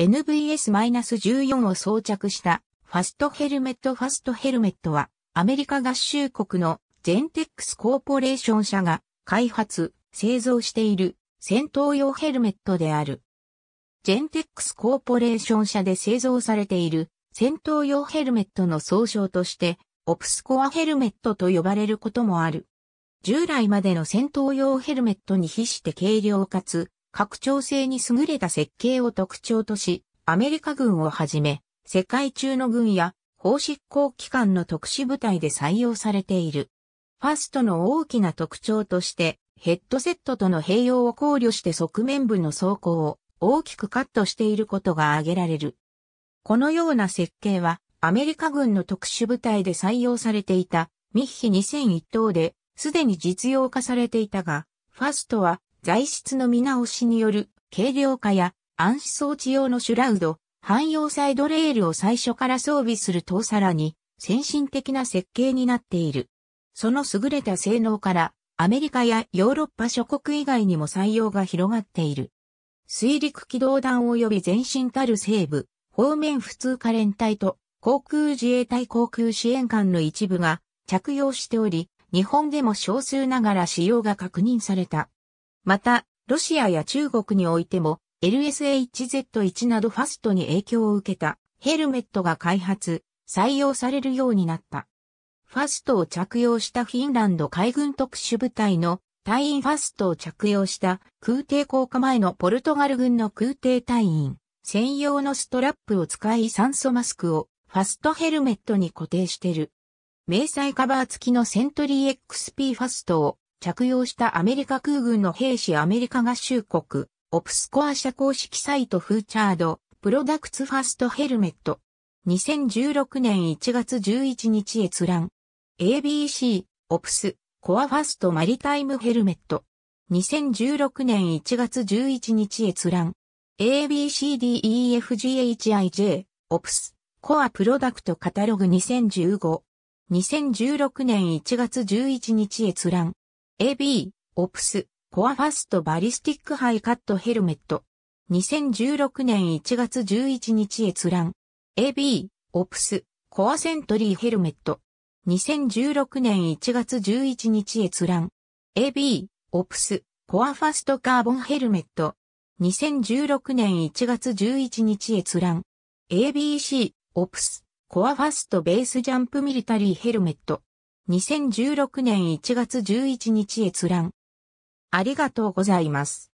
NVS-14 を装着したファストヘルメットファストヘルメットはアメリカ合衆国のゼンテックスコーポレーション社が開発、製造している戦闘用ヘルメットである。ジェンテックスコーポレーション社で製造されている戦闘用ヘルメットの総称としてオプスコアヘルメットと呼ばれることもある。従来までの戦闘用ヘルメットに比して軽量かつ拡張性に優れた設計を特徴とし、アメリカ軍をはじめ、世界中の軍や法執行機関の特殊部隊で採用されている。ファストの大きな特徴として、ヘッドセットとの併用を考慮して側面部の走行を大きくカットしていることが挙げられる。このような設計は、アメリカ軍の特殊部隊で採用されていたミッヒ2001等で、すでに実用化されていたが、ファストは材質の見直しによる軽量化や暗視装置用のシュラウド、汎用サイドレールを最初から装備するとさらに先進的な設計になっている。その優れた性能からアメリカやヨーロッパ諸国以外にも採用が広がっている。水陸機動団及び前進たる西部、方面普通科連隊と航空自衛隊航空支援官の一部が着用しており、日本でも少数ながら使用が確認された。また、ロシアや中国においても LSHZ1 などファストに影響を受けたヘルメットが開発、採用されるようになった。ファストを着用したフィンランド海軍特殊部隊の隊員ファストを着用した空挺降下前のポルトガル軍の空挺隊員専用のストラップを使い酸素マスクをファストヘルメットに固定してる。迷彩カバー付きのセントリー XP ファストを着用したアメリカ空軍の兵士アメリカ合衆国、オプスコア社公式サイトフーチャード、プロダクツファストヘルメット。2016年1月11日閲覧。ABC、オプス、コアファストマリタイムヘルメット。2016年1月11日閲覧。ABCDEFGHIJ、オプス、コアプロダクトカタログ2015。2016年1月11日閲覧。AB、オプス、コアファストバリスティックハイカットヘルメット。2016年1月11日閲覧。AB、オプス、コアセントリーヘルメット。2016年1月11日閲覧。AB、オプス、コアファストカーボンヘルメット。2016年1月11日閲覧。ABC、オプス、コアファストベースジャンプミリタリーヘルメット。2016年1月11日閲覧。ありがとうございます。